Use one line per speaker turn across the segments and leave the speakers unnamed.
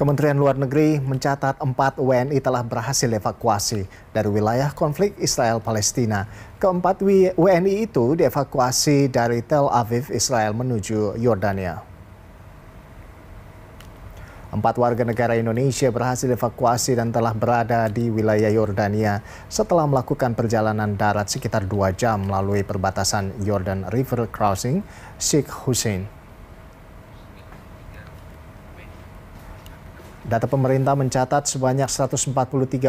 Kementerian Luar Negeri mencatat empat WNI telah berhasil evakuasi dari wilayah konflik Israel-Palestina. Keempat WNI itu dievakuasi dari Tel Aviv, Israel menuju Yordania. Empat warga negara Indonesia berhasil evakuasi dan telah berada di wilayah Yordania setelah melakukan perjalanan darat sekitar dua jam melalui perbatasan Jordan River Crossing, Sheikh Hussein. Data pemerintah mencatat sebanyak 143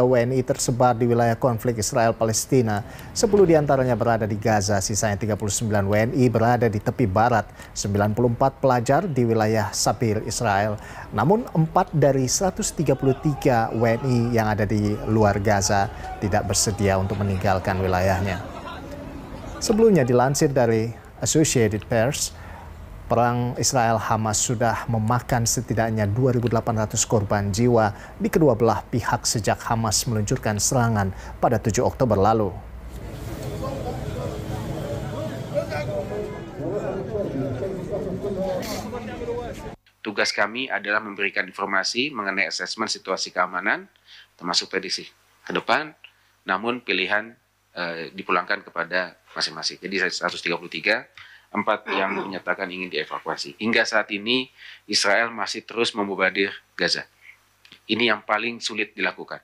WNI tersebar di wilayah konflik Israel-Palestina. 10 diantaranya berada di Gaza, sisanya 39 WNI berada di tepi barat, 94 pelajar di wilayah Sabir, Israel. Namun 4 dari 133 WNI yang ada di luar Gaza tidak bersedia untuk meninggalkan wilayahnya. Sebelumnya dilansir dari Associated Press, Perang Israel Hamas sudah memakan setidaknya 2.800 korban jiwa di kedua belah pihak sejak Hamas meluncurkan serangan pada 7 Oktober lalu.
Tugas kami adalah memberikan informasi mengenai asesmen situasi keamanan, termasuk prediksi ke depan, namun pilihan e, dipulangkan kepada masing-masing. Jadi 133 empat yang menyatakan ingin dievakuasi. Hingga saat ini Israel masih terus membobadir Gaza. Ini yang paling sulit dilakukan.